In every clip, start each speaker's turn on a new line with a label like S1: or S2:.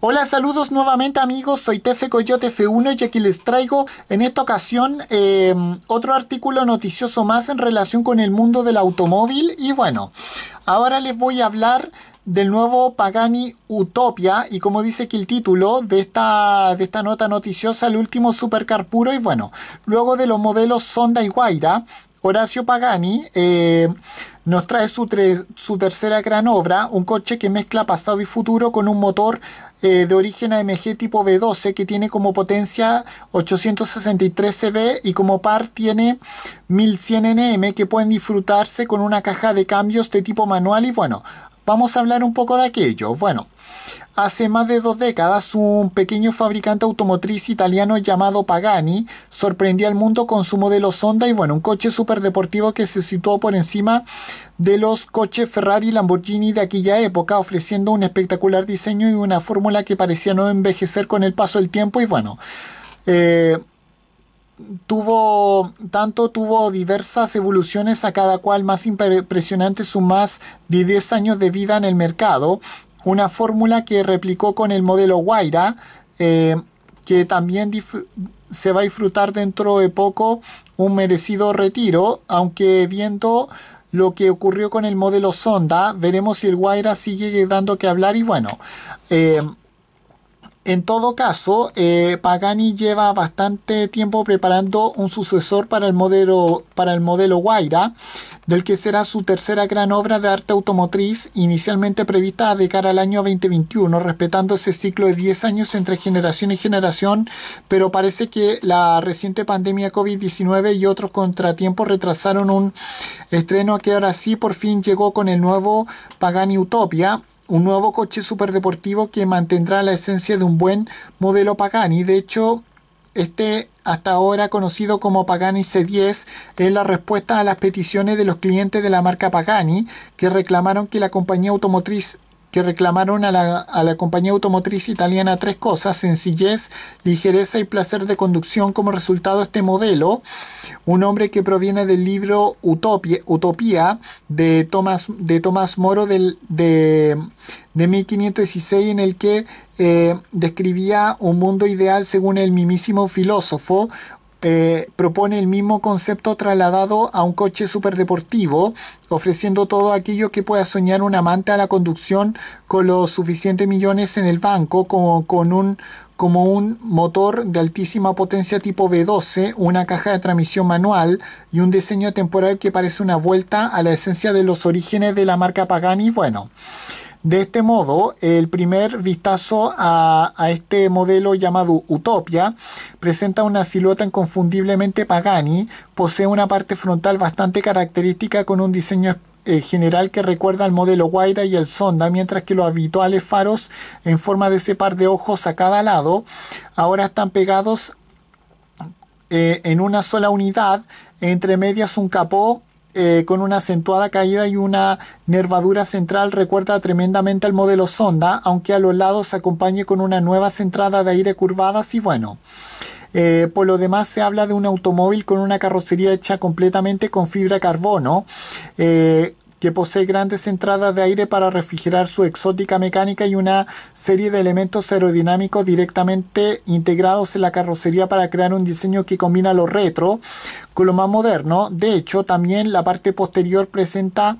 S1: Hola, saludos nuevamente amigos, soy Tefe Coyote F1 y aquí les traigo en esta ocasión em, otro artículo noticioso más en relación con el mundo del automóvil y bueno, ahora les voy a hablar del nuevo Pagani Utopia y como dice aquí el título de esta, de esta nota noticiosa, el último supercar puro y bueno, luego de los modelos Sonda y Guaira, Horacio Pagani eh, nos trae su, su, tercera gran obra, un coche que mezcla pasado y futuro con un motor eh, de origen AMG tipo V12 que tiene como potencia 863 CV y como par tiene 1100 NM que pueden disfrutarse con una caja de cambios de tipo manual y bueno, Vamos a hablar un poco de aquello. Bueno, Hace más de dos décadas, un pequeño fabricante automotriz italiano llamado Pagani sorprendió al mundo con su modelo Sonda y bueno, un coche superdeportivo que se situó por encima de los coches Ferrari y Lamborghini de aquella época, ofreciendo un espectacular diseño y una fórmula que parecía no envejecer con el paso del tiempo y bueno, eh, tuvo tanto tuvo diversas evoluciones a cada cual más impresionante su más de 10 años de vida en el mercado una fórmula que replicó con el modelo Guaira eh, que también se va a disfrutar dentro de poco un merecido retiro aunque viendo lo que ocurrió con el modelo Sonda veremos si el Guaira sigue dando que hablar y bueno eh, en todo caso, eh, Pagani lleva bastante tiempo preparando un sucesor para el, modelo, para el modelo Guaira, del que será su tercera gran obra de arte automotriz, inicialmente prevista de cara al año 2021, respetando ese ciclo de 10 años entre generación y generación, pero parece que la reciente pandemia COVID-19 y otros contratiempos retrasaron un estreno que ahora sí por fin llegó con el nuevo Pagani Utopia un nuevo coche superdeportivo que mantendrá la esencia de un buen modelo Pagani. De hecho, este hasta ahora conocido como Pagani C10 es la respuesta a las peticiones de los clientes de la marca Pagani que reclamaron que la compañía automotriz que reclamaron a la, compañía automotriz italiana tres cosas, sencillez, ligereza y placer de conducción como resultado de este modelo. Un hombre que proviene del libro Utopía de Tomás, de Moro del, de, 1516 en el que eh, describía un mundo ideal según el mismísimo filósofo, eh, propone el mismo concepto trasladado a un coche superdeportivo, ofreciendo todo aquello que pueda soñar un amante a la conducción con los suficientes millones en el banco, como con un como un motor de altísima potencia tipo V12, una caja de transmisión manual y un diseño temporal que parece una vuelta a la esencia de los orígenes de la marca Pagani. Bueno, de este modo, el primer vistazo a, este modelo llamado Utopia presenta una silueta inconfundiblemente Pagani, posee una parte frontal bastante característica con un diseño eh, general que recuerda al modelo Guaira y el Sonda, mientras que los habituales faros en forma de ese par de ojos a cada lado ahora están pegados eh, en una sola unidad, entre medias un capó eh, con una acentuada caída y una nervadura central recuerda tremendamente al modelo sonda, aunque a los lados se acompañe con una nueva centrada de aire curvadas y bueno. Eh, por lo demás se habla de un automóvil con una carrocería hecha completamente con fibra carbono. Eh, que posee grandes entradas de aire para refrigerar su exótica mecánica y una serie de elementos aerodinámicos directamente integrados en la carrocería para crear un diseño que combina lo retro con lo más moderno. De hecho, también la parte posterior presenta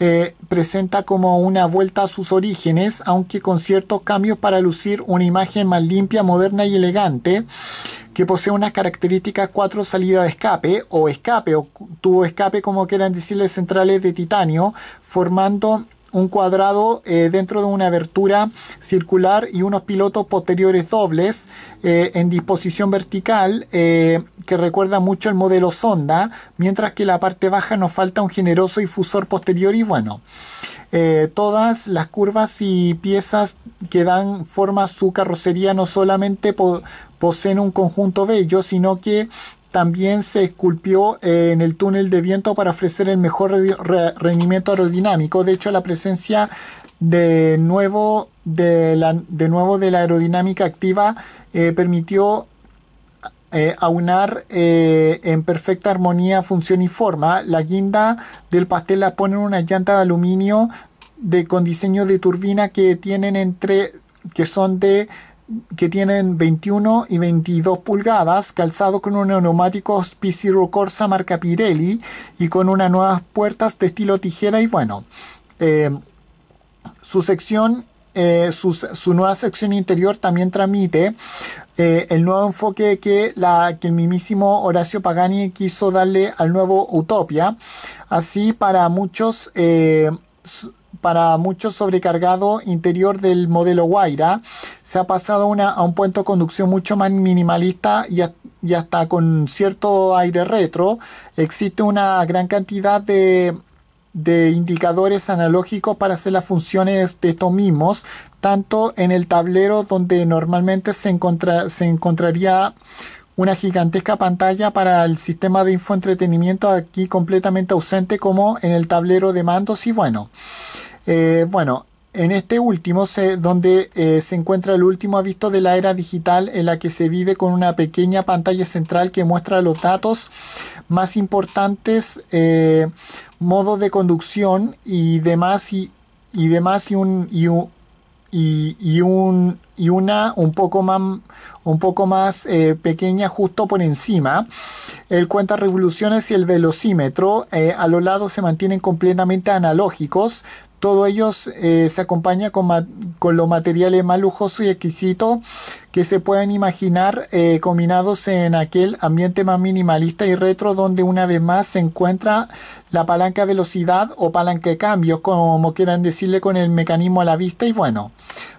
S1: eh, presenta como una vuelta a sus orígenes, aunque con ciertos cambios para lucir una imagen más limpia, moderna y elegante, que posee unas características cuatro salidas de escape o escape o tubo escape como quieran decirles centrales de titanio, formando un cuadrado eh, dentro de una abertura circular y unos pilotos posteriores dobles eh, en disposición vertical eh, que recuerda mucho el modelo sonda, mientras que la parte baja nos falta un generoso difusor posterior y bueno. todas las curvas y piezas que dan forma a su carrocería no solamente poseen un conjunto bello, sino que también se esculpió eh, en el túnel de viento para ofrecer el mejor rendimiento aerodinámico. De hecho, la presencia de nuevo de la, de nuevo de la aerodinámica activa eh, permitió eh, aunar en perfecta armonía función y forma. La guinda del pastel la ponen una llanta de aluminio de, con diseño de turbina que tienen entre que son de que tienen 21 y 22 pulgadas, calzado con un neumático PC Corsa marca Pirelli y con unas nuevas puertas de estilo tijera y bueno, eh, su sección eh, su, nueva sección interior también transmite eh, el nuevo enfoque que, la, que el mismísimo Horacio Pagani quiso darle al nuevo Utopia. Así para muchos para mucho sobrecargado interior del modelo Guaira. Se ha pasado una, a un puente de conducción mucho más minimalista y, hasta con cierto aire retro. Existe una gran cantidad de indicadores analógicos para hacer las funciones de estos mismos, tanto en el tablero donde normalmente se, se encontraría una gigantesca pantalla para el sistema de infoentretenimiento aquí completamente ausente como en el tablero de mandos y bueno, eh, bueno, en este último, donde eh, se encuentra el último avisto de la era digital en la que se vive con una pequeña pantalla central que muestra los datos más importantes, eh, modos de conducción y demás y, demás un, y un y una un poco más, un poco más eh, pequeña justo por encima. El cuenta revoluciones y el velocímetro eh, a los lados se mantienen completamente analógicos. ...todos ellos eh, se acompaña con, con, los materiales más lujosos y exquisitos que se pueden imaginar combinados en aquel ambiente más minimalista y retro donde una vez más se encuentra la palanca velocidad o palanca de cambios, como quieran decirle con el mecanismo a la vista y bueno.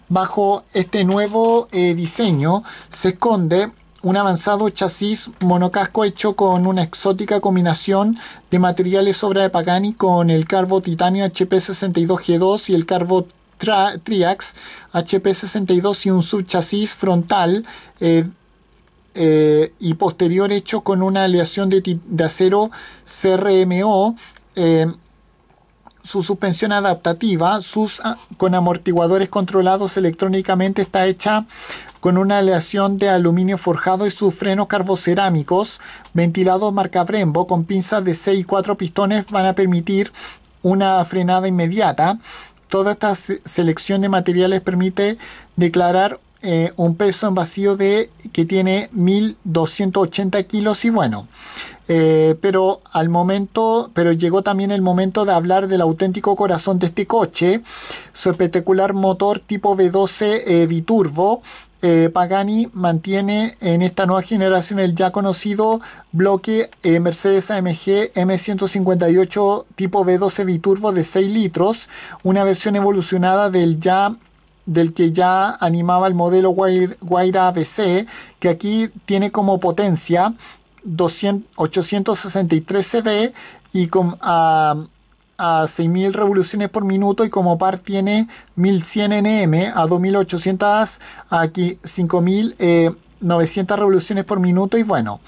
S1: Bajo este nuevo eh, diseño se esconde un avanzado chasis monocasco hecho con una exótica combinación de materiales sobra de Pagani con el carbo titanio HP62G2 y el carbo Triax HP62 y un subchasis frontal eh, eh, y posterior hecho con una aleación de, acero CRMO su suspensión adaptativa, sus, ah, con amortiguadores controlados electrónicamente, está hecha con una aleación de aluminio forjado y sus frenos carbocerámicos ventilados marca Brembo con pinzas de 6 y 4 pistones van a permitir una frenada inmediata. Toda esta selección de materiales permite declarar eh, un peso en vacío de que tiene 1280 kilos y bueno eh, pero al momento pero llegó también el momento de hablar del auténtico corazón de este coche su espectacular motor tipo V12 eh, biturbo Pagani mantiene en esta nueva generación el ya conocido bloque Mercedes AMG M158 tipo V12 biturbo de 6 litros, una versión evolucionada del ya del que ya animaba el modelo Guaira ABC, que aquí tiene como potencia 863 CB y con, a, 6.000 revoluciones por minuto y como par tiene 1.100 NM a 2.800 aquí 5.900 eh, revoluciones por minuto y bueno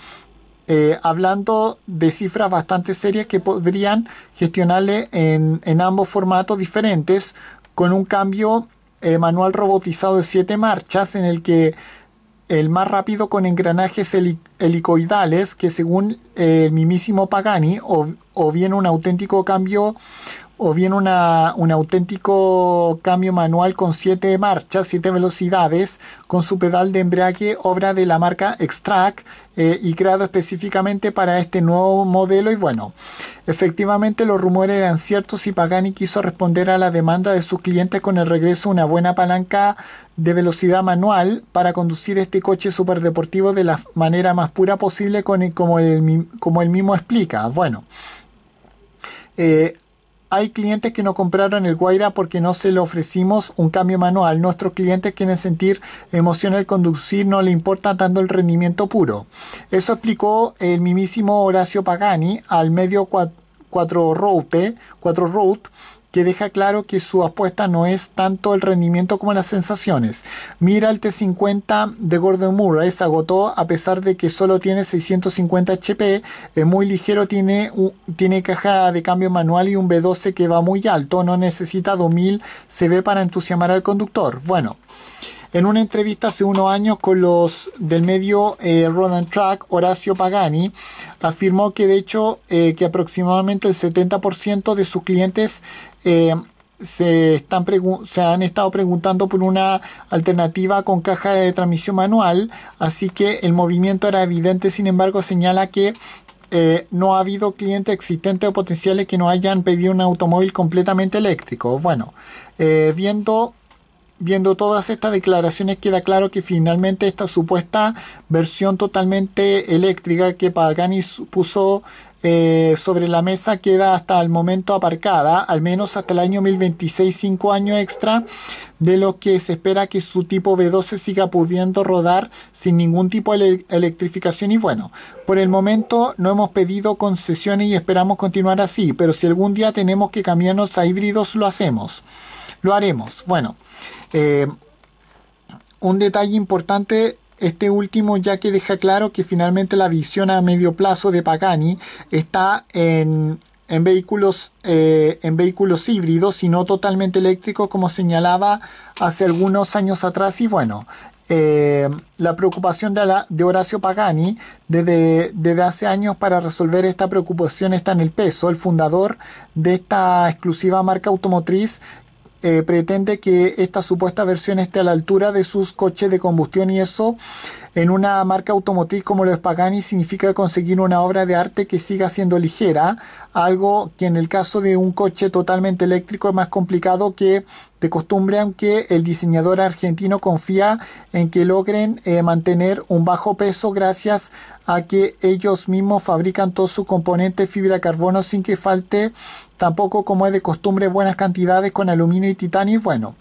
S1: eh, hablando de cifras bastante serias que podrían gestionarle en, en ambos formatos diferentes con un cambio eh, manual robotizado de siete marchas en el que el más rápido con engranajes helicoidales que según eh, el mismísimo Pagani o, o, bien un auténtico cambio o bien un auténtico cambio manual con 7 marchas, 7 velocidades, con su pedal de embrague, obra de la marca Extract eh, y creado específicamente para este nuevo modelo. Y bueno, efectivamente los rumores eran ciertos y Pagani quiso responder a la demanda de sus clientes con el regreso de una buena palanca de velocidad manual para conducir este coche superdeportivo de la manera más pura posible, con como, el, como él mismo explica. Bueno. Eh, hay clientes que no compraron el Guaira porque no se le ofrecimos un cambio manual. Nuestros clientes quieren sentir emoción al conducir, no le importa tanto el rendimiento puro. Eso explicó el mimísimo Horacio Pagani al medio 4 Route, 4 Route que deja claro que su apuesta no es tanto el rendimiento como las sensaciones. Mira el T50 de Gordon Murray, se agotó a pesar de que solo tiene 650 HP, es muy ligero, tiene, tiene caja de cambio manual y un B12 que va muy alto, no necesita 2000 CV para entusiasmar al conductor. Bueno en una entrevista hace unos años con los del medio eh, Track, Horacio Pagani afirmó que de hecho eh, que aproximadamente el 70% de sus clientes eh, se, están se han estado preguntando por una alternativa con caja de transmisión manual, así que el movimiento era evidente, sin embargo señala que eh, no ha habido clientes existentes o potenciales que no hayan pedido un automóvil completamente eléctrico. Bueno, viendo viendo todas estas declaraciones queda claro que finalmente esta supuesta versión totalmente eléctrica que Pagani puso eh, sobre la mesa queda hasta el momento aparcada, al menos hasta el año 1026, 5 años extra, de lo que se espera que su tipo B12 siga pudiendo rodar sin ningún tipo de electrificación. Y bueno, por el momento no hemos pedido concesiones y esperamos continuar así, pero si algún día tenemos que cambiarnos a híbridos, lo hacemos. Lo haremos. Bueno. Eh, un detalle importante este último ya que deja claro que finalmente la visión a medio plazo de Pagani está en, vehículos, eh, en vehículos híbridos y no totalmente eléctricos como señalaba hace algunos años atrás y bueno, eh, la preocupación de, la, de Horacio Pagani desde, hace años para resolver esta preocupación está en el peso. El fundador de esta exclusiva marca automotriz eh, pretende que esta supuesta versión esté a la altura de sus coches de combustión y eso en una marca automotriz como lo es Pagani significa conseguir una obra de arte que siga siendo ligera, algo que en el caso de un coche totalmente eléctrico es más complicado que de costumbre, aunque el diseñador argentino confía en que logren eh, mantener un bajo peso gracias a que ellos mismos fabrican todos sus componentes fibra carbono sin que falte tampoco como es de costumbre buenas cantidades con aluminio y titanio y bueno.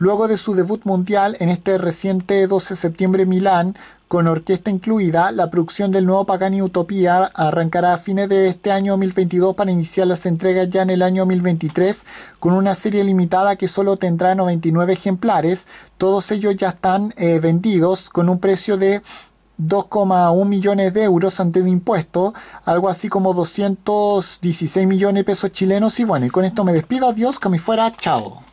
S1: Luego de su debut mundial en este reciente 12 de septiembre Milán, con orquesta incluida, la producción del nuevo Pagani Utopía arrancará a fines de este año 2022 para iniciar las entregas ya en el año 2023 con una serie limitada que solo tendrá 99 ejemplares. Todos ellos ya están eh, vendidos con un precio de 2,1 millones de euros antes de impuestos, algo así como 216 millones de pesos chilenos. Y bueno, y con esto me despido, adiós, que me fuera, chao.